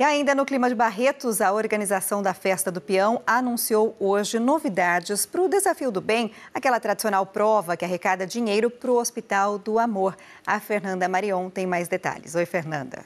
E ainda no clima de Barretos, a organização da Festa do Peão anunciou hoje novidades para o Desafio do Bem, aquela tradicional prova que arrecada dinheiro para o Hospital do Amor. A Fernanda Marion tem mais detalhes. Oi, Fernanda.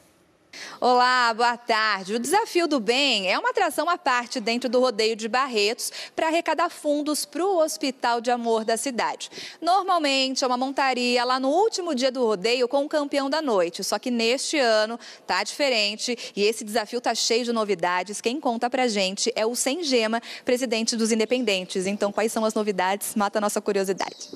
Olá, boa tarde. O Desafio do Bem é uma atração à parte dentro do rodeio de Barretos para arrecadar fundos para o Hospital de Amor da cidade. Normalmente é uma montaria lá no último dia do rodeio com o campeão da noite, só que neste ano tá diferente e esse desafio tá cheio de novidades. Quem conta pra gente é o Sem Gema, presidente dos Independentes. Então, quais são as novidades? Mata a nossa curiosidade.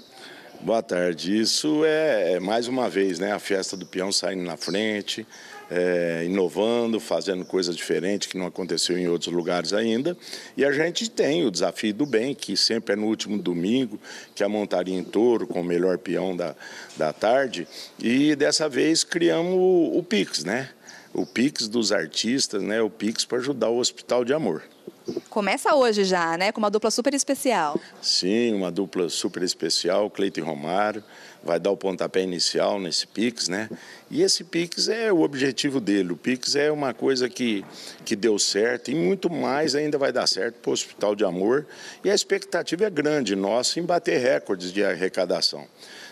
Boa tarde. Isso é, é mais uma vez, né? A festa do peão saindo na frente, é, inovando, fazendo coisa diferente que não aconteceu em outros lugares ainda. E a gente tem o desafio do bem, que sempre é no último domingo, que é a montaria em touro com o melhor peão da, da tarde. E dessa vez criamos o, o Pix, né? O Pix dos artistas, né? O Pix para ajudar o Hospital de Amor. Começa hoje já, né? Com uma dupla super especial. Sim, uma dupla super especial, Cleiton Romário. Vai dar o pontapé inicial nesse Pix, né? E esse Pix é o objetivo dele. O Pix é uma coisa que, que deu certo e muito mais ainda vai dar certo para o Hospital de Amor. E a expectativa é grande nossa em bater recordes de arrecadação.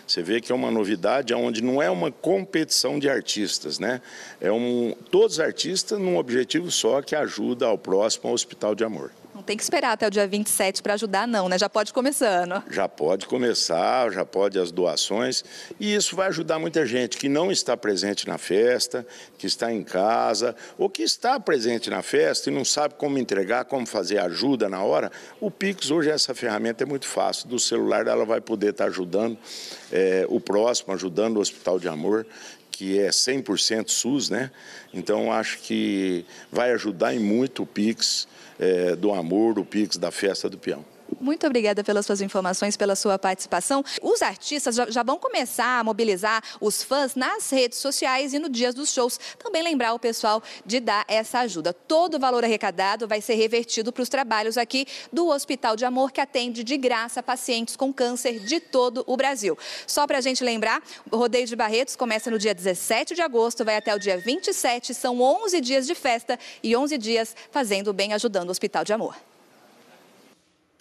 Você vê que é uma novidade onde não é uma competição de artistas, né? É um, todos artistas num objetivo só que ajuda ao próximo ao Hospital de Amor tem que esperar até o dia 27 para ajudar, não, né? Já pode começando. Já pode começar, já pode as doações. E isso vai ajudar muita gente que não está presente na festa, que está em casa, ou que está presente na festa e não sabe como entregar, como fazer ajuda na hora. O Pix, hoje, essa ferramenta é muito fácil. Do celular, ela vai poder estar ajudando é, o próximo, ajudando o Hospital de Amor que é 100% SUS, né? Então acho que vai ajudar em muito o Pix é, do amor, do Pix da festa do peão. Muito obrigada pelas suas informações, pela sua participação. Os artistas já, vão começar a mobilizar os fãs nas redes sociais e no dia dos shows. Também lembrar o pessoal de dar essa ajuda. Todo o valor arrecadado vai ser revertido para os trabalhos aqui do Hospital de Amor, que atende de graça pacientes com câncer de todo o Brasil. Só para a gente lembrar, o Rodeio de Barretos começa no dia 17 de agosto, vai até o dia 27. São 11 dias de festa e 11 dias fazendo bem, ajudando o Hospital de Amor.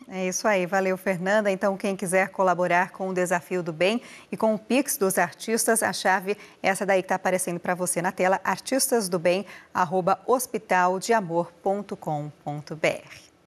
É isso aí, valeu Fernanda. Então, quem quiser colaborar com o Desafio do Bem e com o Pix dos artistas, a chave é essa daí que está aparecendo para você na tela, artistasdobem@hospitaldeamor.com.br.